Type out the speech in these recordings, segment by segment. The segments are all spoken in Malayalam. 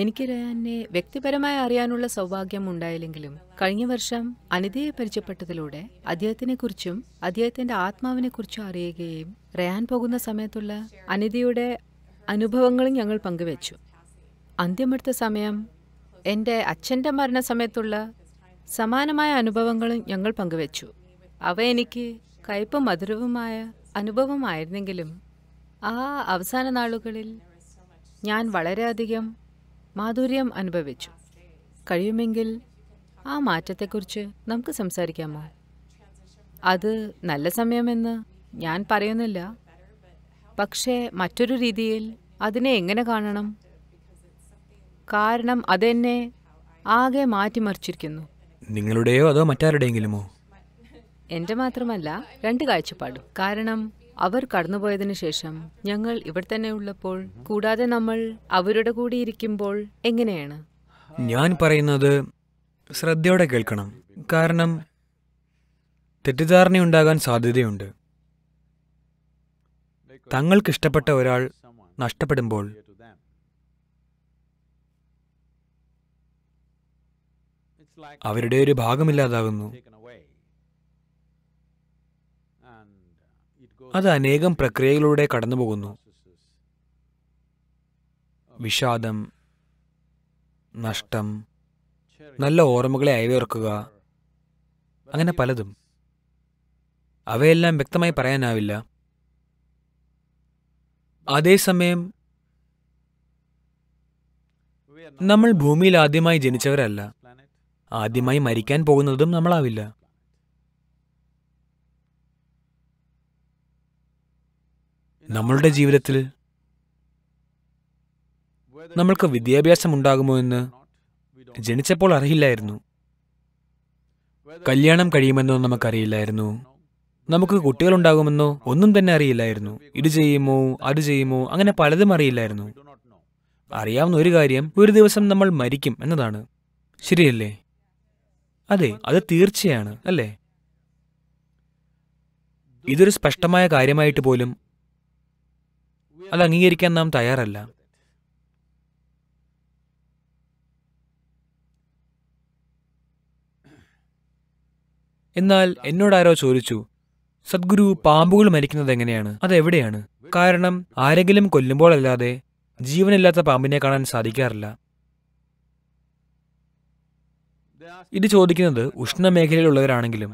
എനിക്ക് റയാനെ വ്യക്തിപരമായി അറിയാനുള്ള സൗഭാഗ്യം ഉണ്ടായില്ലെങ്കിലും കഴിഞ്ഞ വർഷം അനിതയെ പരിചയപ്പെട്ടതിലൂടെ കുറിച്ചും അദ്ദേഹത്തിന്റെ കുറിച്ചും അറിയുകയും റയാൻ പോകുന്ന സമയത്തുള്ള അനിതയുടെ അനുഭവങ്ങളും ഞങ്ങൾ പങ്കുവച്ചു അന്ത്യമെടുത്ത സമയം എൻ്റെ അച്ഛൻ്റെ സമയത്തുള്ള സമാനമായ അനുഭവങ്ങളും ഞങ്ങൾ പങ്കുവച്ചു അവ എനിക്ക് കയ്പും മധുരവുമായ അനുഭവമായിരുന്നെങ്കിലും ആ അവസാന നാളുകളിൽ ഞാൻ വളരെയധികം മാധുര്യം അനുഭവിച്ചു കഴിയുമെങ്കിൽ ആ മാറ്റത്തെക്കുറിച്ച് നമുക്ക് സംസാരിക്കാമോ അത് നല്ല സമയമെന്ന് ഞാൻ പറയുന്നില്ല പക്ഷേ മറ്റൊരു രീതിയിൽ അതിനെ എങ്ങനെ കാണണം കാരണം അതെന്നെ ആകെ മാറ്റിമറിച്ചിരിക്കുന്നു നിങ്ങളുടെയോ അതോ മറ്റാരുടെയെങ്കിലുമോ എൻ്റെ മാത്രമല്ല രണ്ട് കാഴ്ചപ്പാടും കാരണം അവർ കടന്നുപോയതിനു ശേഷം ഞങ്ങൾ ഇവിടെ തന്നെ ഉള്ളപ്പോൾ കൂടാതെ നമ്മൾ അവരുടെ കൂടെ ഇരിക്കുമ്പോൾ എങ്ങനെയാണ് ഞാൻ പറയുന്നത് ശ്രദ്ധയോടെ കേൾക്കണം കാരണം ഉണ്ടാകാൻ സാധ്യതയുണ്ട് തങ്ങൾക്കിഷ്ടപ്പെട്ട ഒരാൾ നഷ്ടപ്പെടുമ്പോൾ അവരുടെ ഒരു ഭാഗമില്ലാതാകുന്നു അത് അനേകം പ്രക്രിയകളിലൂടെ കടന്നുപോകുന്നു വിഷാദം നഷ്ടം നല്ല ഓർമ്മകളെ അയവിറക്കുക അങ്ങനെ പലതും അവയെല്ലാം വ്യക്തമായി പറയാനാവില്ല അതേസമയം നമ്മൾ ഭൂമിയിൽ ആദ്യമായി ജനിച്ചവരല്ല ആദ്യമായി മരിക്കാൻ പോകുന്നതും നമ്മളാവില്ല നമ്മളുടെ ജീവിതത്തിൽ നമ്മൾക്ക് വിദ്യാഭ്യാസം ഉണ്ടാകുമോ എന്ന് ജനിച്ചപ്പോൾ അറിയില്ലായിരുന്നു കല്യാണം കഴിയുമെന്നോ നമുക്കറിയില്ലായിരുന്നു നമുക്ക് കുട്ടികളുണ്ടാകുമെന്നോ ഒന്നും തന്നെ അറിയില്ലായിരുന്നു ഇത് ചെയ്യുമോ അത് ചെയ്യുമോ അങ്ങനെ പലതും അറിയില്ലായിരുന്നു അറിയാവുന്ന ഒരു കാര്യം ഒരു ദിവസം നമ്മൾ മരിക്കും എന്നതാണ് ശരിയല്ലേ അതെ അത് തീർച്ചയാണ് അല്ലേ ഇതൊരു സ്പഷ്ടമായ കാര്യമായിട്ട് പോലും അത് അംഗീകരിക്കാൻ നാം തയ്യാറല്ല എന്നാൽ എന്നോടാരോ ചോദിച്ചു സദ്ഗുരു പാമ്പുകൾ മരിക്കുന്നത് എങ്ങനെയാണ് അതെവിടെയാണ് കാരണം ആരെങ്കിലും കൊല്ലുമ്പോഴല്ലാതെ ജീവനില്ലാത്ത പാമ്പിനെ കാണാൻ സാധിക്കാറില്ല ഇത് ചോദിക്കുന്നത് ഉഷ്ണമേഖലയിലുള്ളവരാണെങ്കിലും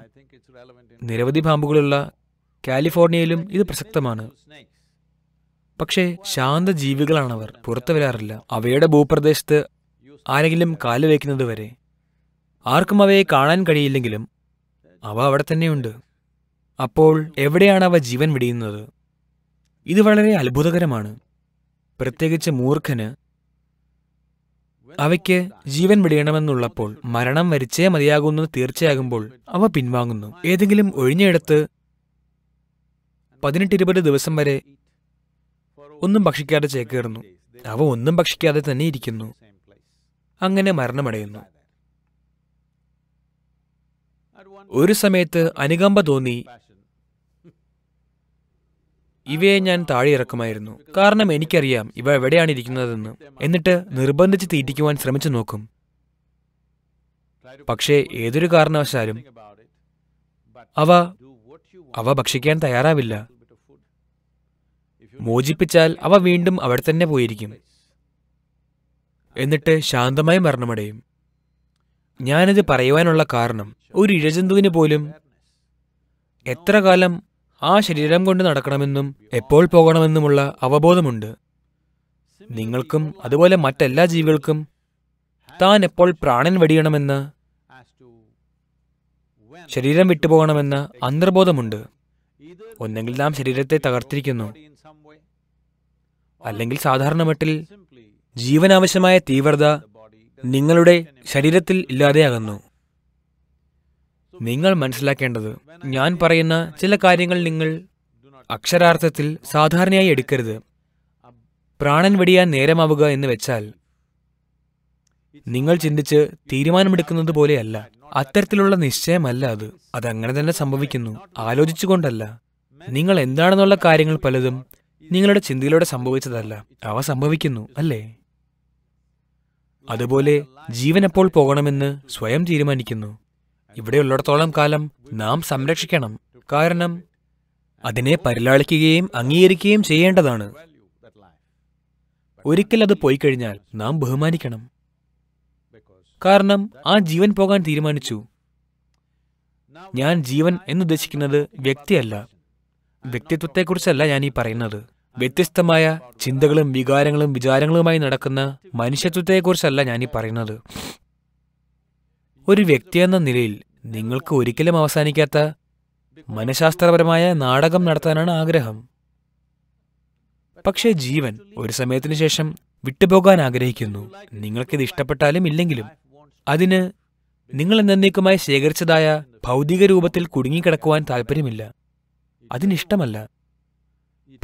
നിരവധി പാമ്പുകളുള്ള കാലിഫോർണിയയിലും ഇത് പ്രസക്തമാണ് പക്ഷേ ശാന്ത ജീവികളാണവർ പുറത്തു വരാറില്ല അവയുടെ ഭൂപ്രദേശത്ത് ആരെങ്കിലും കാല് വയ്ക്കുന്നത് വരെ ആർക്കും അവയെ കാണാൻ കഴിയില്ലെങ്കിലും അവ അവിടെ തന്നെയുണ്ട് അപ്പോൾ എവിടെയാണ് അവ ജീവൻ വിടിയുന്നത് ഇത് വളരെ അത്ഭുതകരമാണ് പ്രത്യേകിച്ച് മൂർഖന് അവയ്ക്ക് ജീവൻ വിടിയണമെന്നുള്ളപ്പോൾ മരണം വരിച്ചേ മതിയാകുന്നു തീർച്ചയാകുമ്പോൾ അവ പിൻവാങ്ങുന്നു ഏതെങ്കിലും ഒഴിഞ്ഞയിടത്ത് പതിനെട്ടിരുപത് ദിവസം വരെ ഒന്നും ഭക്ഷിക്കാതെ ചേക്കേറുന്നു അവ ഒന്നും ഭക്ഷിക്കാതെ തന്നെ ഇരിക്കുന്നു അങ്ങനെ മരണമടയുന്നു ഒരു സമയത്ത് അനുകമ്പ തോന്നി ഇവയെ ഞാൻ താഴെ ഇറക്കുമായിരുന്നു കാരണം എനിക്കറിയാം ഇവ എവിടെയാണ് ഇരിക്കുന്നതെന്ന് എന്നിട്ട് നിർബന്ധിച്ച് തീറ്റിക്കുവാൻ ശ്രമിച്ചു നോക്കും പക്ഷേ ഏതൊരു കാരണവശാലും അവ അവ ഭക്ഷിക്കാൻ തയ്യാറാവില്ല മോചിപ്പിച്ചാൽ അവ വീണ്ടും അവിടെ തന്നെ പോയിരിക്കും എന്നിട്ട് ശാന്തമായി മരണമടയും ഞാനിത് പറയുവാനുള്ള കാരണം ഒരു ഇഴജന്തുവിന് പോലും എത്ര കാലം ആ ശരീരം കൊണ്ട് നടക്കണമെന്നും എപ്പോൾ പോകണമെന്നുമുള്ള അവബോധമുണ്ട് നിങ്ങൾക്കും അതുപോലെ മറ്റെല്ലാ ജീവികൾക്കും താൻ എപ്പോൾ പ്രാണൻ വെടിയണമെന്ന ശരീരം വിട്ടുപോകണമെന്ന് അന്തർബോധമുണ്ട് ഒന്നെങ്കിൽ നാം ശരീരത്തെ തകർത്തിരിക്കുന്നു അല്ലെങ്കിൽ സാധാരണ മട്ടിൽ ജീവനാവശ്യമായ തീവ്രത നിങ്ങളുടെ ശരീരത്തിൽ ഇല്ലാതെയാകുന്നു നിങ്ങൾ മനസ്സിലാക്കേണ്ടത് ഞാൻ പറയുന്ന ചില കാര്യങ്ങൾ നിങ്ങൾ അക്ഷരാർത്ഥത്തിൽ സാധാരണയായി എടുക്കരുത് പ്രാണൻ വെടിയാൻ നേരമാവുക എന്ന് വെച്ചാൽ നിങ്ങൾ ചിന്തിച്ച് തീരുമാനമെടുക്കുന്നത് പോലെയല്ല അത്തരത്തിലുള്ള നിശ്ചയമല്ല അത് അതങ്ങനെ തന്നെ സംഭവിക്കുന്നു ആലോചിച്ചുകൊണ്ടല്ല നിങ്ങൾ എന്താണെന്നുള്ള കാര്യങ്ങൾ പലതും നിങ്ങളുടെ ചിന്തയിലൂടെ സംഭവിച്ചതല്ല അവ സംഭവിക്കുന്നു അല്ലേ അതുപോലെ ജീവൻ എപ്പോൾ പോകണമെന്ന് സ്വയം തീരുമാനിക്കുന്നു ഇവിടെയുള്ളിടത്തോളം കാലം നാം സംരക്ഷിക്കണം കാരണം അതിനെ പരിലാളിക്കുകയും അംഗീകരിക്കുകയും ചെയ്യേണ്ടതാണ് ഒരിക്കൽ അത് പോയി കഴിഞ്ഞാൽ നാം ബഹുമാനിക്കണം കാരണം ആ ജീവൻ പോകാൻ തീരുമാനിച്ചു ഞാൻ ജീവൻ എന്നുദ്ദേശിക്കുന്നത് വ്യക്തിയല്ല വ്യക്തിത്വത്തെക്കുറിച്ചല്ല ഞാൻ ഈ പറയുന്നത് വ്യത്യസ്തമായ ചിന്തകളും വികാരങ്ങളും വിചാരങ്ങളുമായി നടക്കുന്ന മനുഷ്യത്വത്തെക്കുറിച്ചല്ല ഞാൻ ഈ പറയുന്നത് ഒരു വ്യക്തി എന്ന നിലയിൽ നിങ്ങൾക്ക് ഒരിക്കലും അവസാനിക്കാത്ത മനഃശാസ്ത്രപരമായ നാടകം നടത്താനാണ് ആഗ്രഹം പക്ഷേ ജീവൻ ഒരു സമയത്തിന് ശേഷം വിട്ടുപോകാൻ ആഗ്രഹിക്കുന്നു നിങ്ങൾക്കിത് ഇഷ്ടപ്പെട്ടാലും ഇല്ലെങ്കിലും അതിന് നിങ്ങൾ എന്നേക്കുമായി ശേഖരിച്ചതായ ഭൗതിക രൂപത്തിൽ കുടുങ്ങിക്കിടക്കുവാൻ താല്പര്യമില്ല അതിനിഷ്ടമല്ല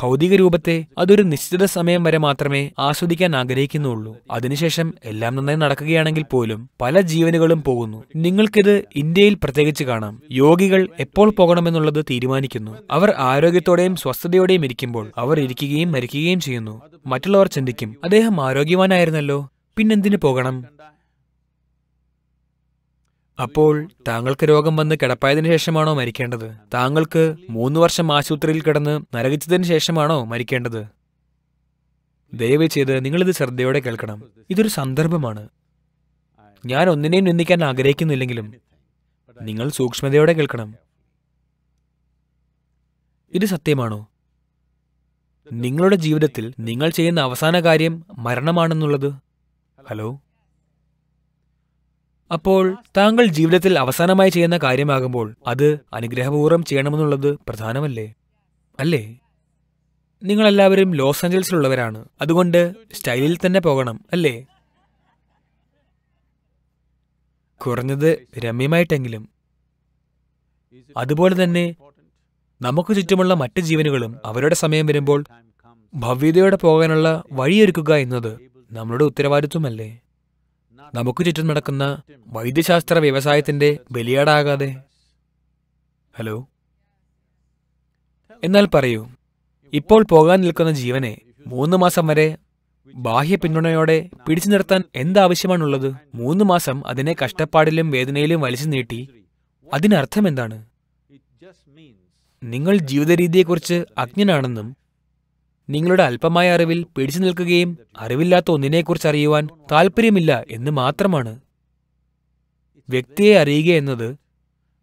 ഭൗതിക രൂപത്തെ അതൊരു നിശ്ചിത സമയം വരെ മാത്രമേ ആസ്വദിക്കാൻ ആഗ്രഹിക്കുന്നുള്ളൂ അതിനുശേഷം എല്ലാം നന്നായി നടക്കുകയാണെങ്കിൽ പോലും പല ജീവനുകളും പോകുന്നു നിങ്ങൾക്കിത് ഇന്ത്യയിൽ പ്രത്യേകിച്ച് കാണാം യോഗികൾ എപ്പോൾ പോകണമെന്നുള്ളത് തീരുമാനിക്കുന്നു അവർ ആരോഗ്യത്തോടെയും സ്വസ്ഥതയോടെയും ഇരിക്കുമ്പോൾ അവർ ഇരിക്കുകയും മരിക്കുകയും ചെയ്യുന്നു മറ്റുള്ളവർ ചിന്തിക്കും അദ്ദേഹം ആരോഗ്യവാനായിരുന്നല്ലോ പിന്നെന്തിനു പോകണം അപ്പോൾ താങ്കൾക്ക് രോഗം വന്ന് കിടപ്പായതിനു ശേഷമാണോ മരിക്കേണ്ടത് താങ്കൾക്ക് മൂന്നു വർഷം ആശുപത്രിയിൽ കിടന്ന് നരകിച്ചതിനു ശേഷമാണോ മരിക്കേണ്ടത് ദയവ് ചെയ്ത് നിങ്ങളിത് ശ്രദ്ധയോടെ കേൾക്കണം ഇതൊരു സന്ദർഭമാണ് ഞാൻ ഒന്നിനെയും നിന്ദിക്കാൻ ആഗ്രഹിക്കുന്നില്ലെങ്കിലും നിങ്ങൾ സൂക്ഷ്മതയോടെ കേൾക്കണം ഇത് സത്യമാണോ നിങ്ങളുടെ ജീവിതത്തിൽ നിങ്ങൾ ചെയ്യുന്ന അവസാന കാര്യം മരണമാണെന്നുള്ളത് ഹലോ അപ്പോൾ താങ്കൾ ജീവിതത്തിൽ അവസാനമായി ചെയ്യുന്ന കാര്യമാകുമ്പോൾ അത് അനുഗ്രഹപൂർവ്വം ചെയ്യണമെന്നുള്ളത് പ്രധാനമല്ലേ അല്ലേ നിങ്ങളെല്ലാവരും ലോസ് ആഞ്ചൽസിലുള്ളവരാണ് അതുകൊണ്ട് സ്റ്റൈലിൽ തന്നെ പോകണം അല്ലേ കുറഞ്ഞത് രമ്യമായിട്ടെങ്കിലും അതുപോലെ തന്നെ നമുക്ക് ചുറ്റുമുള്ള മറ്റ് ജീവനുകളും അവരുടെ സമയം വരുമ്പോൾ ഭവ്യതയോടെ പോകാനുള്ള വഴിയൊരുക്കുക എന്നത് നമ്മളുടെ ഉത്തരവാദിത്വമല്ലേ നമുക്ക് ചുറ്റും നടക്കുന്ന വൈദ്യശാസ്ത്ര വ്യവസായത്തിന്റെ ബലിയാടാകാതെ ഹലോ എന്നാൽ പറയൂ ഇപ്പോൾ പോകാൻ നിൽക്കുന്ന ജീവനെ മൂന്ന് മാസം വരെ ബാഹ്യ പിന്തുണയോടെ പിടിച്ചു നിർത്താൻ എന്താവശ്യമാണുള്ളത് മൂന്ന് മാസം അതിനെ കഷ്ടപ്പാടിലും വേദനയിലും വലിച്ചു നീട്ടി അതിനർത്ഥം എന്താണ് നിങ്ങൾ ജീവിത രീതിയെക്കുറിച്ച് അജ്ഞനാണെന്നും നിങ്ങളുടെ അല്പമായ അറിവിൽ പിടിച്ചു നിൽക്കുകയും അറിവില്ലാത്ത ഒന്നിനെക്കുറിച്ച് അറിയുവാൻ താൽപ്പര്യമില്ല എന്ന് മാത്രമാണ് വ്യക്തിയെ അറിയുക എന്നത്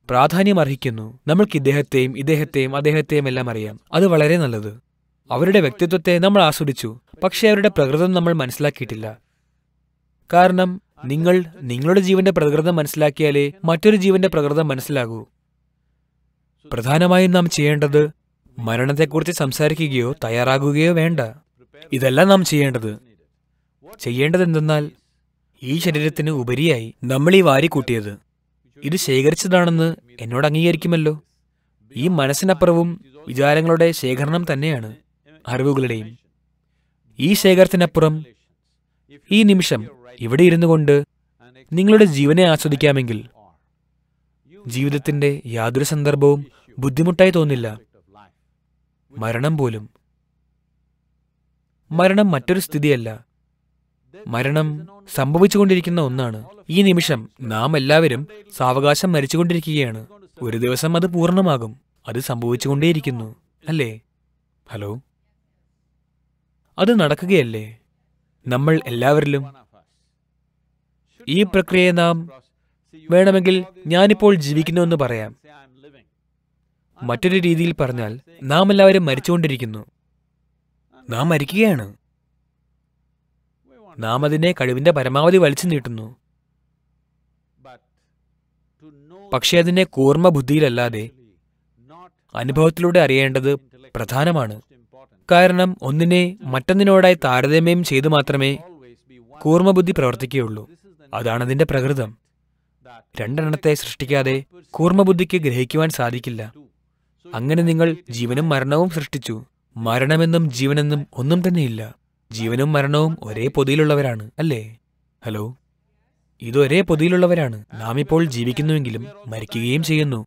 പ്രാധാന്യം അർഹിക്കുന്നു നമ്മൾക്ക് ഇദ്ദേഹത്തെയും ഇദ്ദേഹത്തെയും അദ്ദേഹത്തെയും എല്ലാം അറിയാം അത് വളരെ നല്ലത് അവരുടെ വ്യക്തിത്വത്തെ നമ്മൾ ആസ്വദിച്ചു പക്ഷേ അവരുടെ പ്രകൃതം നമ്മൾ മനസ്സിലാക്കിയിട്ടില്ല കാരണം നിങ്ങൾ നിങ്ങളുടെ ജീവന്റെ പ്രകൃതം മനസ്സിലാക്കിയാലേ മറ്റൊരു ജീവന്റെ പ്രകൃതം മനസ്സിലാകൂ പ്രധാനമായും നാം ചെയ്യേണ്ടത് മരണത്തെക്കുറിച്ച് സംസാരിക്കുകയോ തയ്യാറാകുകയോ വേണ്ട ഇതെല്ലാം നാം ചെയ്യേണ്ടത് ചെയ്യേണ്ടത് എന്തെന്നാൽ ഈ ശരീരത്തിന് ഉപരിയായി നമ്മൾ ഈ വാരിക്കൂട്ടിയത് ഇത് ശേഖരിച്ചതാണെന്ന് എന്നോട് അംഗീകരിക്കുമല്ലോ ഈ മനസ്സിനപ്പുറവും വിചാരങ്ങളുടെ ശേഖരണം തന്നെയാണ് അറിവുകളുടെയും ഈ ശേഖരത്തിനപ്പുറം ഈ നിമിഷം ഇവിടെ ഇരുന്നു കൊണ്ട് നിങ്ങളുടെ ജീവനെ ആസ്വദിക്കാമെങ്കിൽ ജീവിതത്തിന്റെ യാതൊരു സന്ദർഭവും ബുദ്ധിമുട്ടായി തോന്നില്ല മരണം പോലും മരണം മറ്റൊരു സ്ഥിതിയല്ല മരണം സംഭവിച്ചുകൊണ്ടിരിക്കുന്ന ഒന്നാണ് ഈ നിമിഷം നാം എല്ലാവരും സാവകാശം മരിച്ചുകൊണ്ടിരിക്കുകയാണ് ഒരു ദിവസം അത് പൂർണ്ണമാകും അത് സംഭവിച്ചുകൊണ്ടേയിരിക്കുന്നു അല്ലേ ഹലോ അത് നടക്കുകയല്ലേ നമ്മൾ എല്ലാവരിലും ഈ പ്രക്രിയയെ നാം വേണമെങ്കിൽ ഞാനിപ്പോൾ ജീവിക്കുന്നുവെന്ന് പറയാം മറ്റൊരു രീതിയിൽ പറഞ്ഞാൽ നാം എല്ലാവരും മരിച്ചുകൊണ്ടിരിക്കുന്നു നാം മരിക്കുകയാണ് നാം അതിനെ കഴിവിന്റെ പരമാവധി വലിച്ചു നീട്ടുന്നു പക്ഷേ അതിനെ കൂർമ്മ ബുദ്ധിയിലല്ലാതെ അനുഭവത്തിലൂടെ അറിയേണ്ടത് പ്രധാനമാണ് കാരണം ഒന്നിനെ മറ്റൊന്നിനോടായി താരതമ്യം ചെയ്ത് മാത്രമേ കൂർമ്മബുദ്ധി പ്രവർത്തിക്കുകയുള്ളൂ അതാണ് അതിന്റെ പ്രകൃതം രണ്ടെണ്ണത്തെ സൃഷ്ടിക്കാതെ കൂർമ്മബുദ്ധിക്ക് ഗ്രഹിക്കുവാൻ സാധിക്കില്ല അങ്ങനെ നിങ്ങൾ ജീവനും മരണവും സൃഷ്ടിച്ചു മരണമെന്നും ജീവനെന്നും ഒന്നും തന്നെയില്ല ജീവനും മരണവും ഒരേ പൊതിയിലുള്ളവരാണ് അല്ലേ ഹലോ ഇതൊരേ പൊതിയിലുള്ളവരാണ് നാം ഇപ്പോൾ ജീവിക്കുന്നുവെങ്കിലും മരിക്കുകയും ചെയ്യുന്നു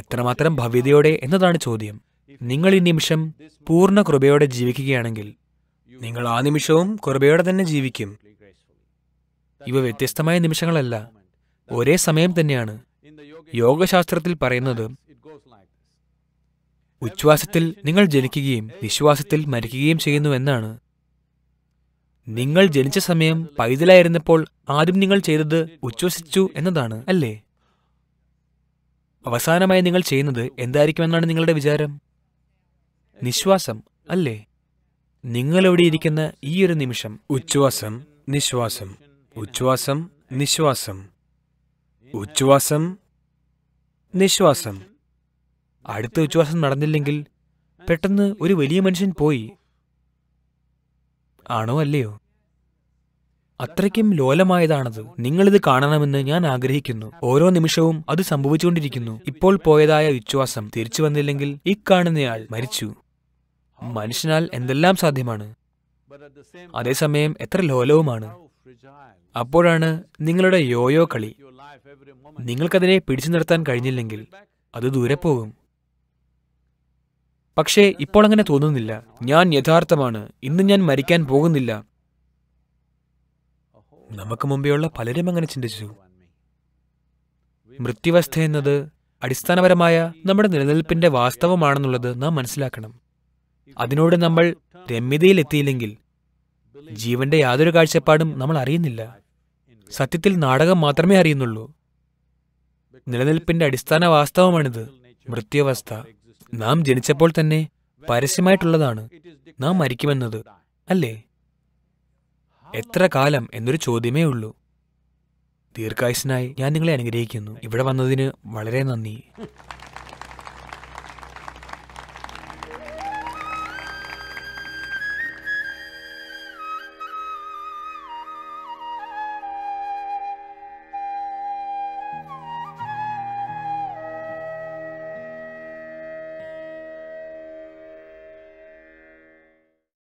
എത്രമാത്രം ഭവ്യതയോടെ എന്നതാണ് ചോദ്യം നിങ്ങൾ ഈ നിമിഷം പൂർണ്ണ കൃപയോടെ ജീവിക്കുകയാണെങ്കിൽ നിങ്ങൾ ആ നിമിഷവും കൃപയോടെ തന്നെ ജീവിക്കും ഇവ വ്യത്യസ്തമായ നിമിഷങ്ങളല്ല ഒരേ സമയം തന്നെയാണ് യോഗശാസ്ത്രത്തിൽ പറയുന്നത് ഉച്ഛ്വാസത്തിൽ നിങ്ങൾ ജനിക്കുകയും വിശ്വാസത്തിൽ മരിക്കുകയും ചെയ്യുന്നു എന്നാണ് നിങ്ങൾ ജനിച്ച സമയം പൈതലായിരുന്നപ്പോൾ ആദ്യം നിങ്ങൾ ചെയ്തത് ഉച്ഛ്വസിച്ചു എന്നതാണ് അല്ലേ അവസാനമായി നിങ്ങൾ ചെയ്യുന്നത് എന്തായിരിക്കുമെന്നാണ് നിങ്ങളുടെ വിചാരം നിശ്വാസം അല്ലേ നിങ്ങളെവിടെ ഇരിക്കുന്ന ഈ ഒരു നിമിഷം ഉച്ഛ്വാസം നിശ്വാസം ഉച്ഛ്വാസം നിശ്വാസം ഉച്ഛ്വാസം നിശ്വാസം അടുത്ത വിശ്വാസം നടന്നില്ലെങ്കിൽ പെട്ടെന്ന് ഒരു വലിയ മനുഷ്യൻ പോയി ആണോ അല്ലയോ അത്രയ്ക്കും ലോലമായതാണത് നിങ്ങളിത് കാണണമെന്ന് ഞാൻ ആഗ്രഹിക്കുന്നു ഓരോ നിമിഷവും അത് സംഭവിച്ചുകൊണ്ടിരിക്കുന്നു ഇപ്പോൾ പോയതായ വിശ്വാസം തിരിച്ചു വന്നില്ലെങ്കിൽ ഈ കാണുന്നയാൾ മരിച്ചു മനുഷ്യനാൽ എന്തെല്ലാം സാധ്യമാണ് അതേസമയം എത്ര ലോലവുമാണ് അപ്പോഴാണ് നിങ്ങളുടെ യോയോ കളി നിങ്ങൾക്കതിനെ പിടിച്ചു നിർത്താൻ കഴിഞ്ഞില്ലെങ്കിൽ അത് ദൂരെ പോകും പക്ഷേ ഇപ്പോൾ അങ്ങനെ തോന്നുന്നില്ല ഞാൻ യഥാർത്ഥമാണ് ഇന്ന് ഞാൻ മരിക്കാൻ പോകുന്നില്ല നമുക്ക് മുമ്പെയുള്ള പലരും അങ്ങനെ ചിന്തിച്ചു മൃത്യുവസ്ഥ എന്നത് അടിസ്ഥാനപരമായ നമ്മുടെ നിലനിൽപ്പിന്റെ വാസ്തവമാണെന്നുള്ളത് നാം മനസ്സിലാക്കണം അതിനോട് നമ്മൾ രമ്യതയിലെത്തിയില്ലെങ്കിൽ ജീവന്റെ യാതൊരു കാഴ്ചപ്പാടും നമ്മൾ അറിയുന്നില്ല സത്യത്തിൽ നാടകം മാത്രമേ അറിയുന്നുള്ളൂ നിലനിൽപ്പിന്റെ അടിസ്ഥാന വാസ്തവമാണിത് മൃത്യുവസ്ഥ നാം ജനിച്ചപ്പോൾ തന്നെ പരസ്യമായിട്ടുള്ളതാണ് നാം മരിക്കുമെന്നത് അല്ലേ എത്ര കാലം എന്നൊരു ചോദ്യമേ ഉള്ളൂ ദീർഘായുസിനായി ഞാൻ നിങ്ങളെ അനുഗ്രഹിക്കുന്നു ഇവിടെ വന്നതിന് വളരെ നന്ദി